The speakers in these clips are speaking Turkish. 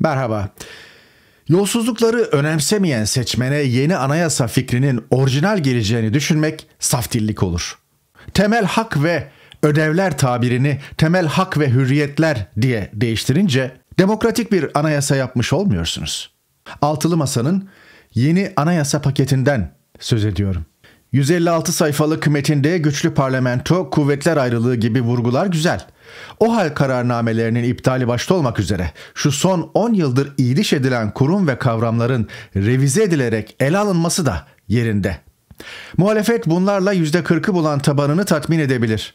Merhaba. Yolsuzlukları önemsemeyen seçmene yeni anayasa fikrinin orijinal geleceğini düşünmek saftillik olur. Temel hak ve ödevler tabirini temel hak ve hürriyetler diye değiştirince demokratik bir anayasa yapmış olmuyorsunuz. Altılı Masa'nın yeni anayasa paketinden söz ediyorum. 156 sayfalık metinde güçlü parlamento, kuvvetler ayrılığı gibi vurgular güzel.'' O hal kararnamelerinin iptali başta olmak üzere şu son 10 yıldır iyiliş edilen kurum ve kavramların revize edilerek ele alınması da yerinde. Muhalefet bunlarla %40'ı bulan tabanını tatmin edebilir.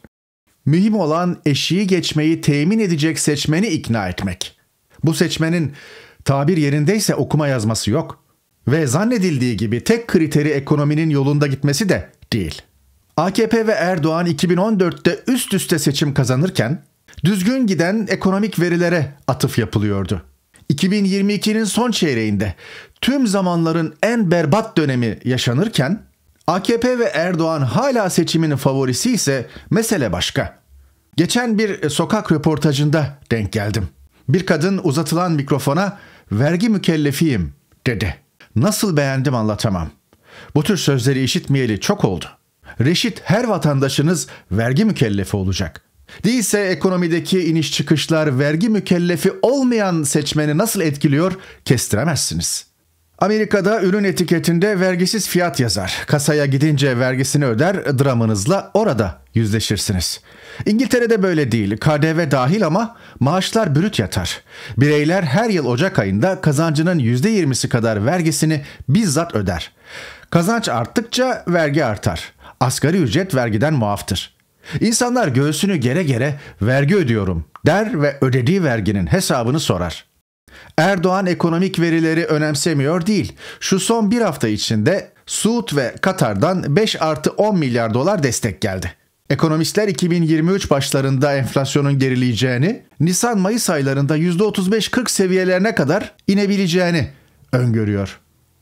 Mühim olan eşiği geçmeyi temin edecek seçmeni ikna etmek. Bu seçmenin tabir yerindeyse okuma yazması yok ve zannedildiği gibi tek kriteri ekonominin yolunda gitmesi de değil. AKP ve Erdoğan 2014'te üst üste seçim kazanırken düzgün giden ekonomik verilere atıf yapılıyordu. 2022'nin son çeyreğinde tüm zamanların en berbat dönemi yaşanırken AKP ve Erdoğan hala seçiminin favorisi ise mesele başka. Geçen bir sokak röportajında denk geldim. Bir kadın uzatılan mikrofona vergi mükellefiyim dedi. Nasıl beğendim anlatamam. Bu tür sözleri işitmeyeli çok oldu. Reşit her vatandaşınız vergi mükellefi olacak. Değilse ekonomideki iniş çıkışlar vergi mükellefi olmayan seçmeni nasıl etkiliyor kestiremezsiniz. Amerika'da ürün etiketinde vergisiz fiyat yazar. Kasaya gidince vergisini öder, dramınızla orada yüzleşirsiniz. İngiltere'de böyle değil, KDV dahil ama maaşlar brüt yatar. Bireyler her yıl Ocak ayında kazancının %20'si kadar vergisini bizzat öder. Kazanç arttıkça vergi artar. Asgari ücret vergiden muaftır. İnsanlar göğsünü gere gere vergi ödüyorum der ve ödediği verginin hesabını sorar. Erdoğan ekonomik verileri önemsemiyor değil. Şu son bir hafta içinde Suud ve Katar'dan 5 artı 10 milyar dolar destek geldi. Ekonomistler 2023 başlarında enflasyonun gerileyeceğini, Nisan-Mayıs aylarında %35-40 seviyelerine kadar inebileceğini öngörüyor.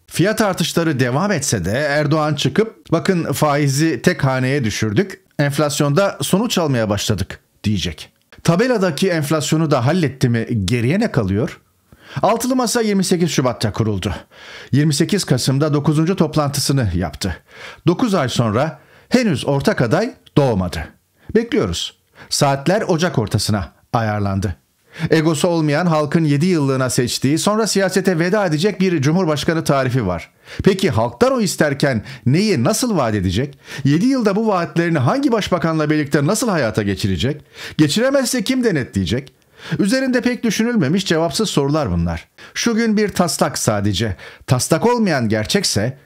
Fiyat artışları devam etse de Erdoğan çıkıp bakın faizi tek haneye düşürdük, enflasyonda sonuç almaya başladık diyecek. Tabeladaki enflasyonu da halletti mi geriye ne kalıyor? Altılı Masa 28 Şubat'ta kuruldu. 28 Kasım'da 9. toplantısını yaptı. 9 ay sonra henüz ortak aday doğmadı. Bekliyoruz. Saatler Ocak ortasına ayarlandı. Egosu olmayan halkın 7 yıllığına seçtiği sonra siyasete veda edecek bir cumhurbaşkanı tarifi var. Peki halklar o isterken neyi nasıl vaat edecek? 7 yılda bu vaatlerini hangi başbakanla birlikte nasıl hayata geçirecek? Geçiremezse kim denetleyecek? Üzerinde pek düşünülmemiş cevapsız sorular bunlar. Şu gün bir taslak sadece. Taslak olmayan gerçekse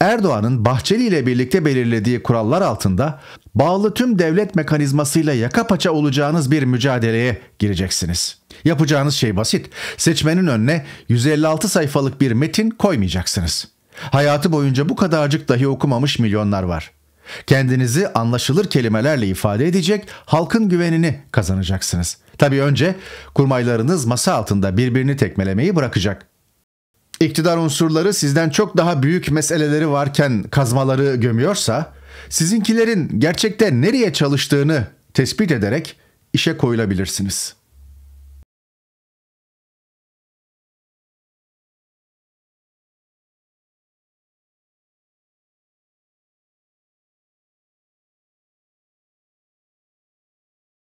Erdoğan'ın Bahçeli ile birlikte belirlediği kurallar altında bağlı tüm devlet mekanizmasıyla yaka paça olacağınız bir mücadeleye gireceksiniz. Yapacağınız şey basit. Seçmenin önüne 156 sayfalık bir metin koymayacaksınız. Hayatı boyunca bu kadarcık dahi okumamış milyonlar var. Kendinizi anlaşılır kelimelerle ifade edecek, halkın güvenini kazanacaksınız. Tabii önce kurmaylarınız masa altında birbirini tekmelemeyi bırakacak iktidar unsurları sizden çok daha büyük meseleleri varken kazmaları gömüyorsa, sizinkilerin gerçekte nereye çalıştığını tespit ederek işe koyulabilirsiniz.''